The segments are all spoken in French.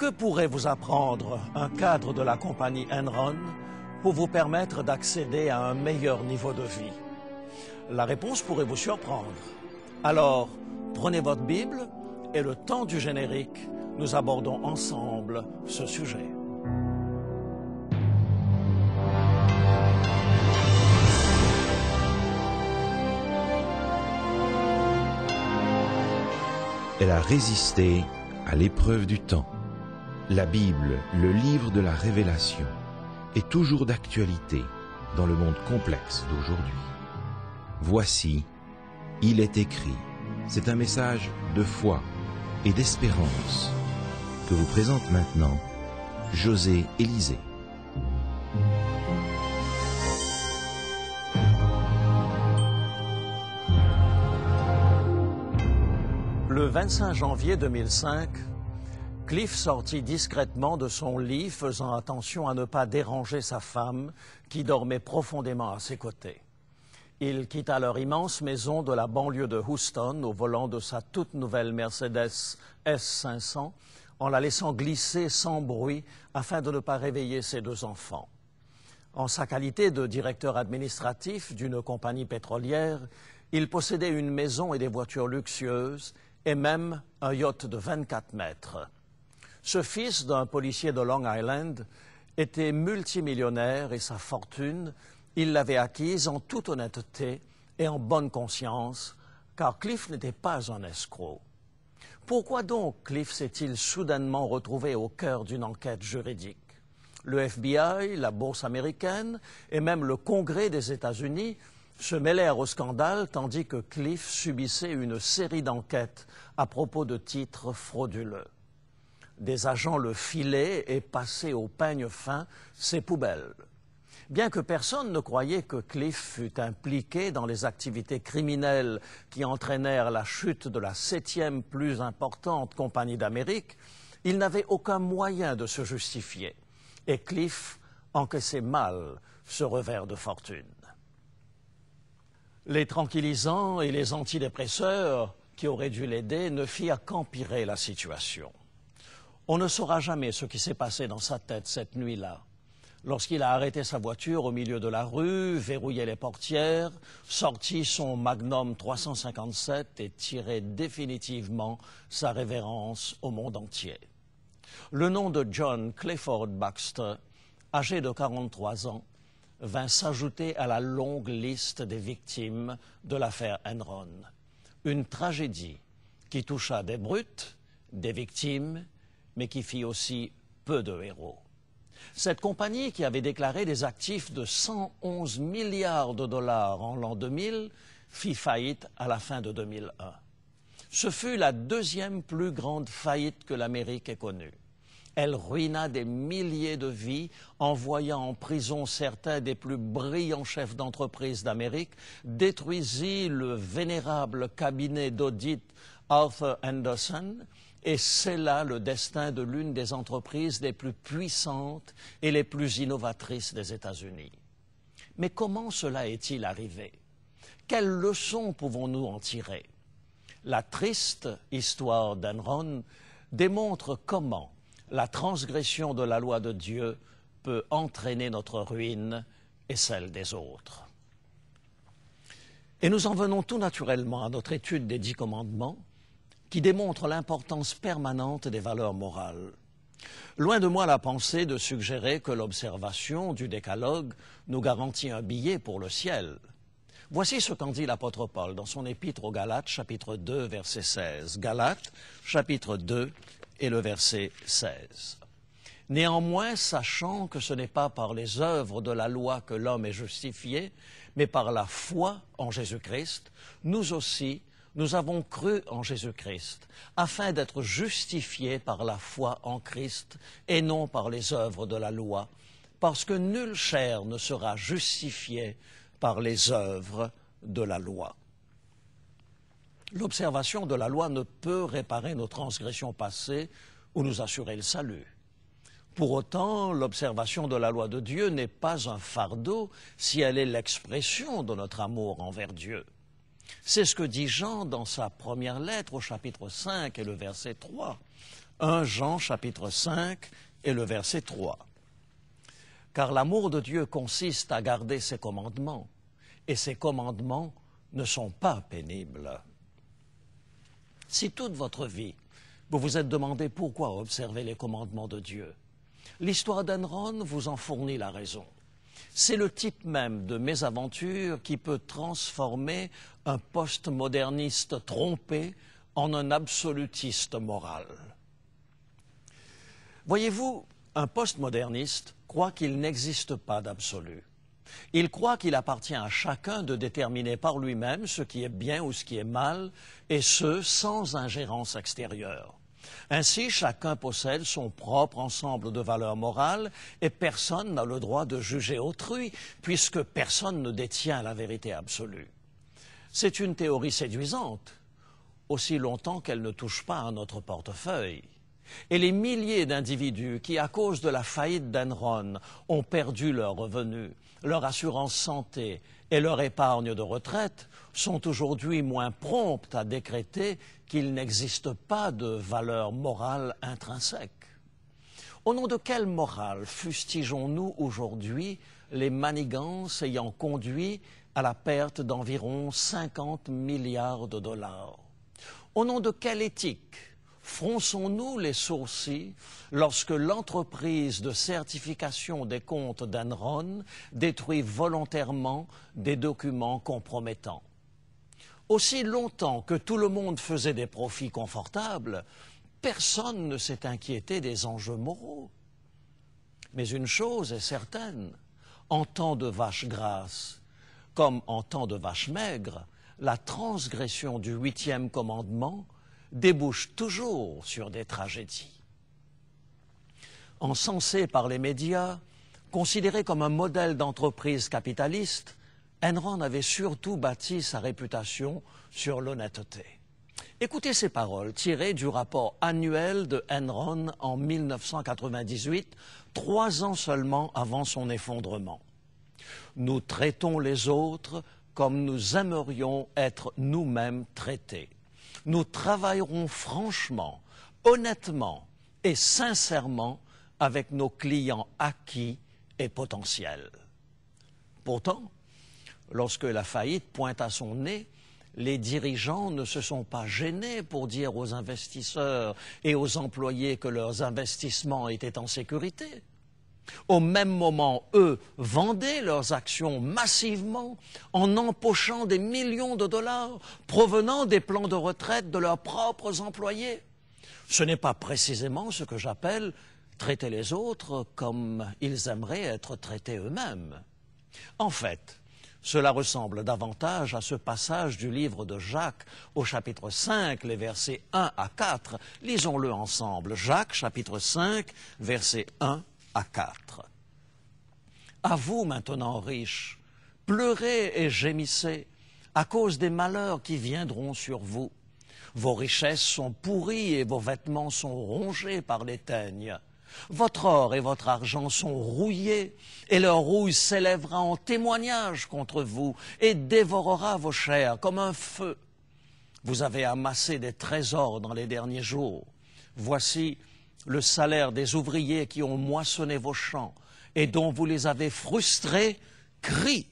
Que pourrait vous apprendre un cadre de la compagnie Enron pour vous permettre d'accéder à un meilleur niveau de vie La réponse pourrait vous surprendre. Alors, prenez votre Bible et le temps du générique, nous abordons ensemble ce sujet. Elle a résisté à l'épreuve du temps. La Bible, le livre de la révélation, est toujours d'actualité dans le monde complexe d'aujourd'hui. Voici, il est écrit. C'est un message de foi et d'espérance que vous présente maintenant José Élisée. Le 25 janvier 2005, Cliff sortit discrètement de son lit, faisant attention à ne pas déranger sa femme, qui dormait profondément à ses côtés. Il quitta leur immense maison de la banlieue de Houston au volant de sa toute nouvelle Mercedes S500, en la laissant glisser sans bruit afin de ne pas réveiller ses deux enfants. En sa qualité de directeur administratif d'une compagnie pétrolière, il possédait une maison et des voitures luxueuses et même un yacht de 24 mètres. Ce fils d'un policier de Long Island était multimillionnaire et sa fortune, il l'avait acquise en toute honnêteté et en bonne conscience, car Cliff n'était pas un escroc. Pourquoi donc Cliff s'est-il soudainement retrouvé au cœur d'une enquête juridique Le FBI, la Bourse américaine et même le Congrès des États-Unis se mêlèrent au scandale tandis que Cliff subissait une série d'enquêtes à propos de titres frauduleux des agents le filaient et passaient au peigne fin ses poubelles. Bien que personne ne croyait que Cliff fût impliqué dans les activités criminelles qui entraînèrent la chute de la septième plus importante compagnie d'Amérique, il n'avait aucun moyen de se justifier. Et Cliff encaissait mal ce revers de fortune. Les tranquillisants et les antidépresseurs qui auraient dû l'aider ne firent qu'empirer la situation. On ne saura jamais ce qui s'est passé dans sa tête cette nuit-là lorsqu'il a arrêté sa voiture au milieu de la rue, verrouillé les portières, sorti son Magnum 357 et tiré définitivement sa révérence au monde entier. Le nom de John Clifford Baxter, âgé de 43 ans, vint s'ajouter à la longue liste des victimes de l'affaire Enron. Une tragédie qui toucha des brutes, des victimes mais qui fit aussi peu de héros. Cette compagnie, qui avait déclaré des actifs de 111 milliards de dollars en l'an 2000, fit faillite à la fin de 2001. Ce fut la deuxième plus grande faillite que l'Amérique ait connue. Elle ruina des milliers de vies, envoyant en prison certains des plus brillants chefs d'entreprise d'Amérique, détruisit le vénérable cabinet d'audit Arthur Anderson, et c'est là le destin de l'une des entreprises les plus puissantes et les plus innovatrices des États-Unis. Mais comment cela est-il arrivé Quelles leçons pouvons-nous en tirer La triste histoire d'Enron démontre comment la transgression de la loi de Dieu peut entraîner notre ruine et celle des autres. Et nous en venons tout naturellement à notre étude des dix commandements, qui démontre l'importance permanente des valeurs morales. Loin de moi la pensée de suggérer que l'observation du décalogue nous garantit un billet pour le ciel. Voici ce qu'en dit l'apôtre Paul dans son épître aux Galates, chapitre 2, verset 16. Galates, chapitre 2 et le verset 16. Néanmoins, sachant que ce n'est pas par les œuvres de la loi que l'homme est justifié, mais par la foi en Jésus-Christ, nous aussi, nous avons cru en Jésus-Christ, afin d'être justifiés par la foi en Christ et non par les œuvres de la loi, parce que nulle chair ne sera justifiée par les œuvres de la loi. L'observation de la loi ne peut réparer nos transgressions passées ou nous assurer le salut. Pour autant, l'observation de la loi de Dieu n'est pas un fardeau si elle est l'expression de notre amour envers Dieu. C'est ce que dit Jean dans sa première lettre au chapitre 5 et le verset 3. 1 Jean chapitre 5 et le verset 3. Car l'amour de Dieu consiste à garder ses commandements, et ses commandements ne sont pas pénibles. Si toute votre vie, vous vous êtes demandé pourquoi observer les commandements de Dieu, l'histoire d'Enron vous en fournit la raison. C'est le type même de mésaventure qui peut transformer un postmoderniste trompé en un absolutiste moral. Voyez-vous, un postmoderniste croit qu'il n'existe pas d'absolu. Il croit qu'il appartient à chacun de déterminer par lui-même ce qui est bien ou ce qui est mal, et ce, sans ingérence extérieure. Ainsi, chacun possède son propre ensemble de valeurs morales et personne n'a le droit de juger autrui, puisque personne ne détient la vérité absolue. C'est une théorie séduisante, aussi longtemps qu'elle ne touche pas à notre portefeuille. Et les milliers d'individus qui, à cause de la faillite d'Enron, ont perdu leurs revenus, leur assurance santé et leur épargne de retraite, sont aujourd'hui moins promptes à décréter qu'il n'existe pas de valeur morale intrinsèque. Au nom de quelle morale fustigeons-nous aujourd'hui les manigances ayant conduit à la perte d'environ 50 milliards de dollars. Au nom de quelle éthique fronçons-nous les sourcils lorsque l'entreprise de certification des comptes d'Anron détruit volontairement des documents compromettants Aussi longtemps que tout le monde faisait des profits confortables, personne ne s'est inquiété des enjeux moraux. Mais une chose est certaine, en temps de vache grasse, comme en temps de vache maigre, la transgression du huitième commandement débouche toujours sur des tragédies. Encensé par les médias, considéré comme un modèle d'entreprise capitaliste, Enron avait surtout bâti sa réputation sur l'honnêteté. Écoutez ces paroles tirées du rapport annuel de Enron en 1998, trois ans seulement avant son effondrement. Nous traitons les autres comme nous aimerions être nous-mêmes traités. Nous travaillerons franchement, honnêtement et sincèrement avec nos clients acquis et potentiels. Pourtant, lorsque la faillite pointe à son nez, les dirigeants ne se sont pas gênés pour dire aux investisseurs et aux employés que leurs investissements étaient en sécurité. Au même moment, eux vendaient leurs actions massivement en empochant des millions de dollars provenant des plans de retraite de leurs propres employés. Ce n'est pas précisément ce que j'appelle traiter les autres comme ils aimeraient être traités eux-mêmes. En fait, cela ressemble davantage à ce passage du livre de Jacques au chapitre 5, les versets 1 à 4. Lisons-le ensemble. Jacques, chapitre 5, verset 1 à quatre. À vous maintenant, riches, pleurez et gémissez à cause des malheurs qui viendront sur vous. Vos richesses sont pourries et vos vêtements sont rongés par les teignes. Votre or et votre argent sont rouillés, et leur rouille s'élèvera en témoignage contre vous et dévorera vos chairs comme un feu. Vous avez amassé des trésors dans les derniers jours. Voici, le salaire des ouvriers qui ont moissonné vos champs et dont vous les avez frustrés crie.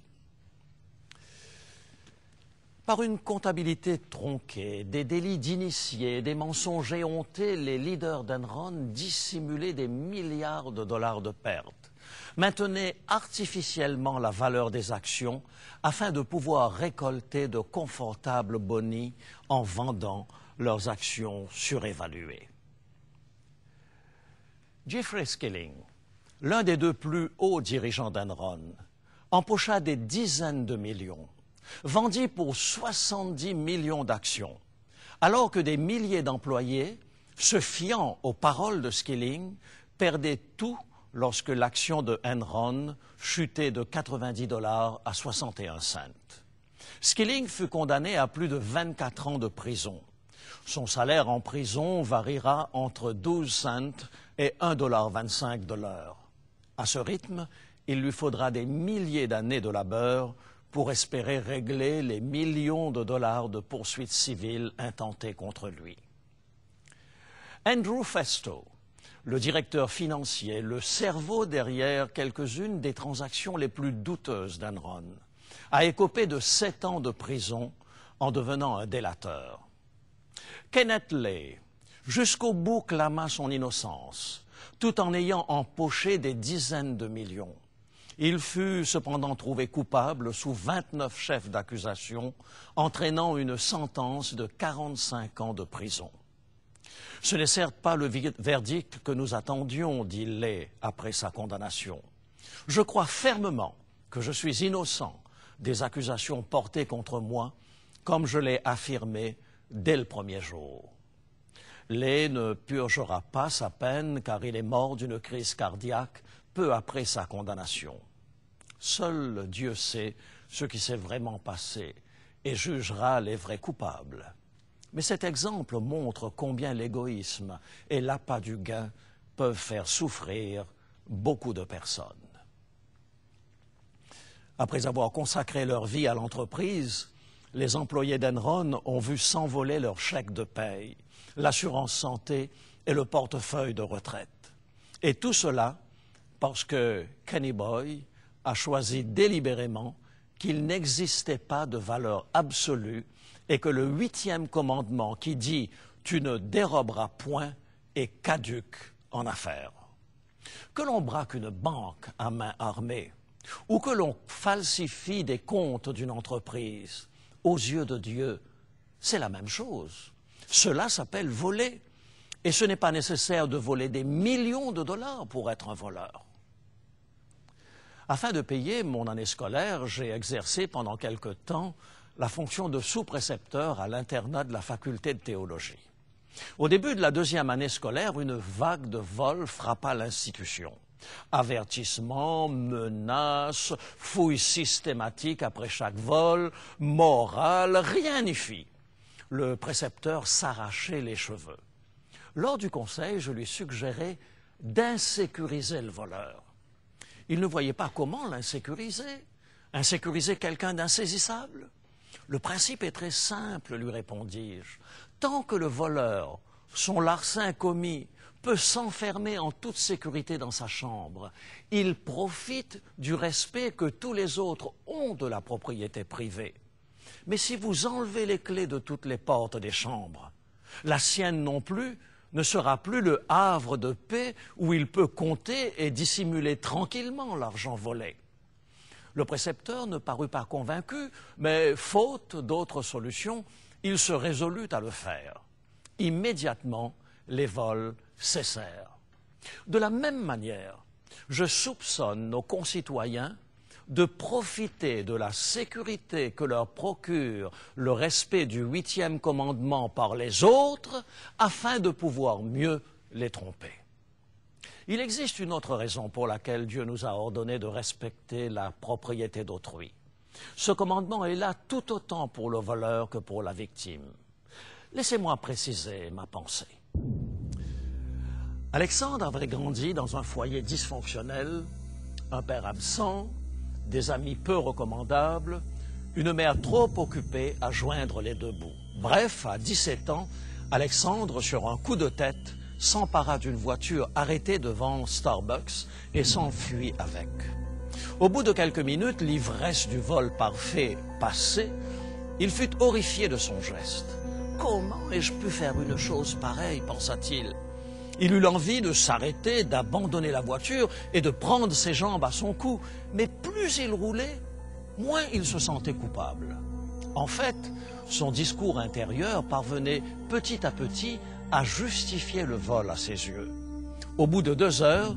Par une comptabilité tronquée, des délits d'initiés, des mensonges éhontés, les leaders d'Enron dissimulaient des milliards de dollars de pertes, maintenaient artificiellement la valeur des actions afin de pouvoir récolter de confortables bonis en vendant leurs actions surévaluées. Jeffrey Skilling, l'un des deux plus hauts dirigeants d'Enron, empocha des dizaines de millions, vendit pour 70 millions d'actions, alors que des milliers d'employés, se fiant aux paroles de Skilling, perdaient tout lorsque l'action de Enron chutait de 90 dollars à 61 cents. Skilling fut condamné à plus de 24 ans de prison son salaire en prison variera entre 12 cents et 1,25 de l'heure. À ce rythme, il lui faudra des milliers d'années de labeur pour espérer régler les millions de dollars de poursuites civiles intentées contre lui. Andrew Festo, le directeur financier, le cerveau derrière quelques-unes des transactions les plus douteuses d'Enron, a écopé de sept ans de prison en devenant un délateur. Kenneth Lay, jusqu'au bout, clama son innocence, tout en ayant empoché des dizaines de millions. Il fut cependant trouvé coupable sous 29 chefs d'accusation, entraînant une sentence de 45 ans de prison. Ce n'est certes pas le verdict que nous attendions, dit Lay après sa condamnation. Je crois fermement que je suis innocent des accusations portées contre moi, comme je l'ai affirmé dès le premier jour. Lé ne purgera pas sa peine car il est mort d'une crise cardiaque peu après sa condamnation. Seul Dieu sait ce qui s'est vraiment passé et jugera les vrais coupables. Mais cet exemple montre combien l'égoïsme et l'appât du gain peuvent faire souffrir beaucoup de personnes. Après avoir consacré leur vie à l'entreprise, les employés d'Enron ont vu s'envoler leur chèque de paye, l'assurance santé et le portefeuille de retraite. Et tout cela parce que Kenny Boy a choisi délibérément qu'il n'existait pas de valeur absolue et que le huitième commandement qui dit Tu ne déroberas point est caduque en affaires. Que l'on braque une banque à main armée ou que l'on falsifie des comptes d'une entreprise, aux yeux de Dieu, c'est la même chose. Cela s'appelle voler. Et ce n'est pas nécessaire de voler des millions de dollars pour être un voleur. Afin de payer mon année scolaire, j'ai exercé pendant quelque temps la fonction de sous-précepteur à l'internat de la faculté de théologie. Au début de la deuxième année scolaire, une vague de vols frappa l'institution. Avertissements, menaces, fouilles systématiques après chaque vol, morale, rien n'y fit. Le précepteur s'arrachait les cheveux. Lors du conseil, je lui suggérais d'insécuriser le voleur. Il ne voyait pas comment l'insécuriser. Insécuriser quelqu'un d'insaisissable Le principe est très simple, lui répondis-je. Tant que le voleur, son larcin commis, peut s'enfermer en toute sécurité dans sa chambre. Il profite du respect que tous les autres ont de la propriété privée. Mais si vous enlevez les clés de toutes les portes des chambres, la sienne non plus ne sera plus le havre de paix où il peut compter et dissimuler tranquillement l'argent volé. Le précepteur ne parut pas convaincu, mais faute d'autres solutions, il se résolut à le faire. Immédiatement, les vols cessèrent. De la même manière, je soupçonne nos concitoyens de profiter de la sécurité que leur procure le respect du huitième commandement par les autres afin de pouvoir mieux les tromper. Il existe une autre raison pour laquelle Dieu nous a ordonné de respecter la propriété d'autrui. Ce commandement est là tout autant pour le voleur que pour la victime. Laissez-moi préciser ma pensée. Alexandre avait grandi dans un foyer dysfonctionnel, un père absent, des amis peu recommandables, une mère trop occupée à joindre les deux bouts. Bref, à 17 ans, Alexandre, sur un coup de tête, s'empara d'une voiture arrêtée devant Starbucks et s'enfuit avec. Au bout de quelques minutes, l'ivresse du vol parfait passé, il fut horrifié de son geste. Comment ai-je pu faire une chose pareille pensa-t-il. Il eut l'envie de s'arrêter, d'abandonner la voiture et de prendre ses jambes à son cou. Mais plus il roulait, moins il se sentait coupable. En fait, son discours intérieur parvenait petit à petit à justifier le vol à ses yeux. Au bout de deux heures,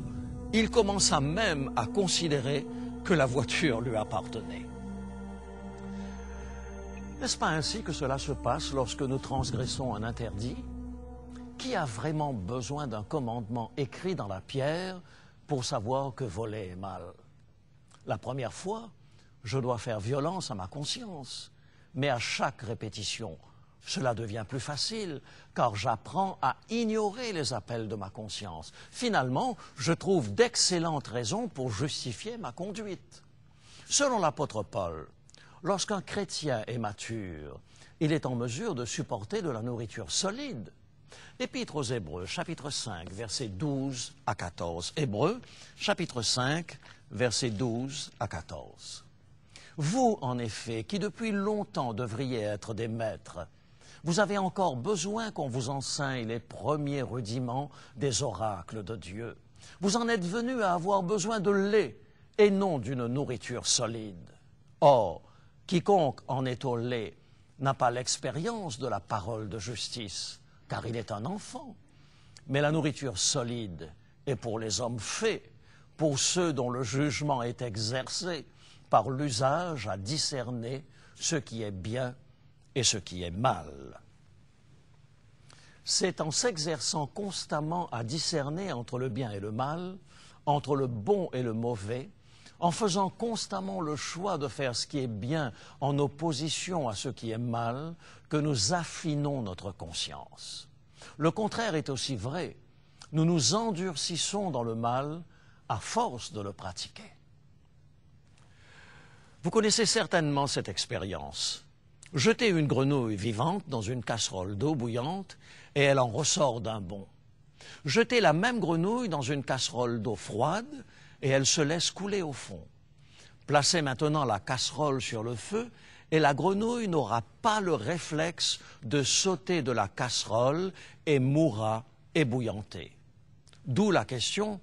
il commença même à considérer que la voiture lui appartenait. N'est-ce pas ainsi que cela se passe lorsque nous transgressons un interdit qui a vraiment besoin d'un commandement écrit dans la pierre pour savoir que voler est mal La première fois, je dois faire violence à ma conscience, mais à chaque répétition, cela devient plus facile, car j'apprends à ignorer les appels de ma conscience. Finalement, je trouve d'excellentes raisons pour justifier ma conduite. Selon l'apôtre Paul, lorsqu'un chrétien est mature, il est en mesure de supporter de la nourriture solide, Épître aux Hébreux, chapitre 5, versets 12 à 14. Hébreux, chapitre 5, versets 12 à 14. Vous, en effet, qui depuis longtemps devriez être des maîtres, vous avez encore besoin qu'on vous enseigne les premiers rudiments des oracles de Dieu. Vous en êtes venus à avoir besoin de lait et non d'une nourriture solide. Or, quiconque en est au lait n'a pas l'expérience de la parole de justice car il est un enfant. Mais la nourriture solide est pour les hommes faits, pour ceux dont le jugement est exercé par l'usage à discerner ce qui est bien et ce qui est mal. C'est en s'exerçant constamment à discerner entre le bien et le mal, entre le bon et le mauvais, en faisant constamment le choix de faire ce qui est bien en opposition à ce qui est mal, que nous affinons notre conscience. Le contraire est aussi vrai. Nous nous endurcissons dans le mal à force de le pratiquer. Vous connaissez certainement cette expérience. Jetez une grenouille vivante dans une casserole d'eau bouillante et elle en ressort d'un bond. Jetez la même grenouille dans une casserole d'eau froide et elle se laisse couler au fond. Placez maintenant la casserole sur le feu et la grenouille n'aura pas le réflexe de sauter de la casserole et mourra ébouillantée. D'où la question,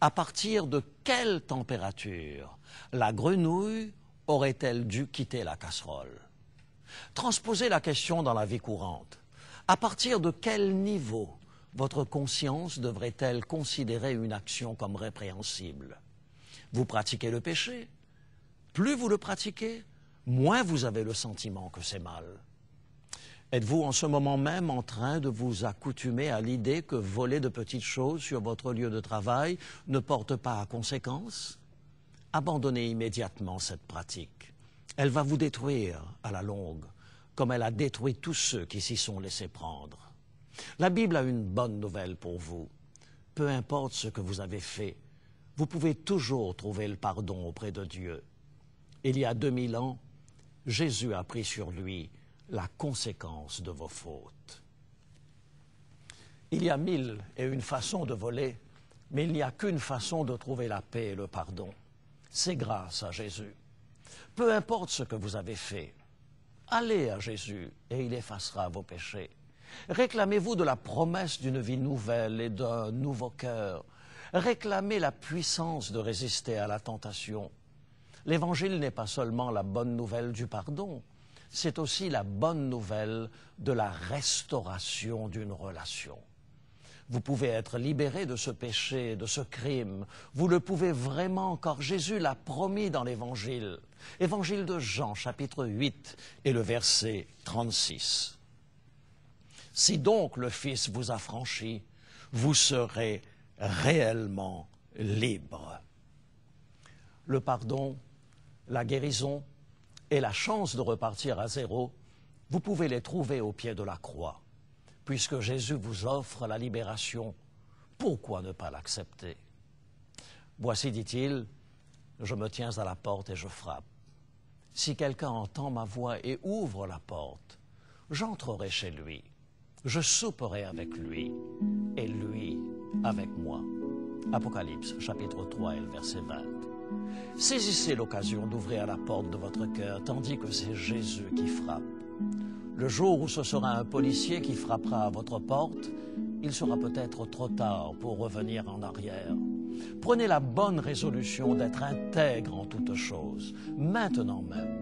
à partir de quelle température la grenouille aurait-elle dû quitter la casserole Transposez la question dans la vie courante. À partir de quel niveau votre conscience devrait-elle considérer une action comme répréhensible Vous pratiquez le péché. Plus vous le pratiquez, moins vous avez le sentiment que c'est mal. Êtes-vous en ce moment même en train de vous accoutumer à l'idée que voler de petites choses sur votre lieu de travail ne porte pas à conséquence Abandonnez immédiatement cette pratique. Elle va vous détruire à la longue, comme elle a détruit tous ceux qui s'y sont laissés prendre. La Bible a une bonne nouvelle pour vous. Peu importe ce que vous avez fait, vous pouvez toujours trouver le pardon auprès de Dieu. Il y a 2000 ans, Jésus a pris sur lui la conséquence de vos fautes. Il y a mille et une façons de voler, mais il n'y a qu'une façon de trouver la paix et le pardon. C'est grâce à Jésus. Peu importe ce que vous avez fait, allez à Jésus et il effacera vos péchés. Réclamez-vous de la promesse d'une vie nouvelle et d'un nouveau cœur. Réclamez la puissance de résister à la tentation. L'Évangile n'est pas seulement la bonne nouvelle du pardon, c'est aussi la bonne nouvelle de la restauration d'une relation. Vous pouvez être libéré de ce péché, de ce crime. Vous le pouvez vraiment, car Jésus l'a promis dans l'Évangile. Évangile de Jean, chapitre 8, et le verset 36. Si donc le Fils vous a franchi, vous serez réellement libre. Le pardon, la guérison et la chance de repartir à zéro, vous pouvez les trouver au pied de la croix. Puisque Jésus vous offre la libération, pourquoi ne pas l'accepter Voici, dit-il, je me tiens à la porte et je frappe. Si quelqu'un entend ma voix et ouvre la porte, j'entrerai chez lui je souperai avec lui et lui avec moi. Apocalypse chapitre 3 verset 20. Saisissez l'occasion d'ouvrir la porte de votre cœur tandis que c'est Jésus qui frappe. Le jour où ce sera un policier qui frappera à votre porte, il sera peut-être trop tard pour revenir en arrière. Prenez la bonne résolution d'être intègre en toutes choses, maintenant même,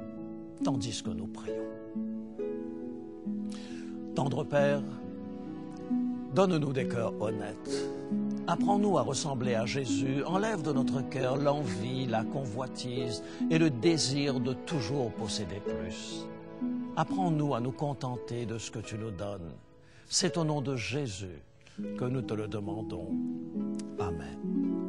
tandis que nous prions. Tendre Père, donne-nous des cœurs honnêtes. Apprends-nous à ressembler à Jésus. Enlève de notre cœur l'envie, la convoitise et le désir de toujours posséder plus. Apprends-nous à nous contenter de ce que tu nous donnes. C'est au nom de Jésus que nous te le demandons. Amen.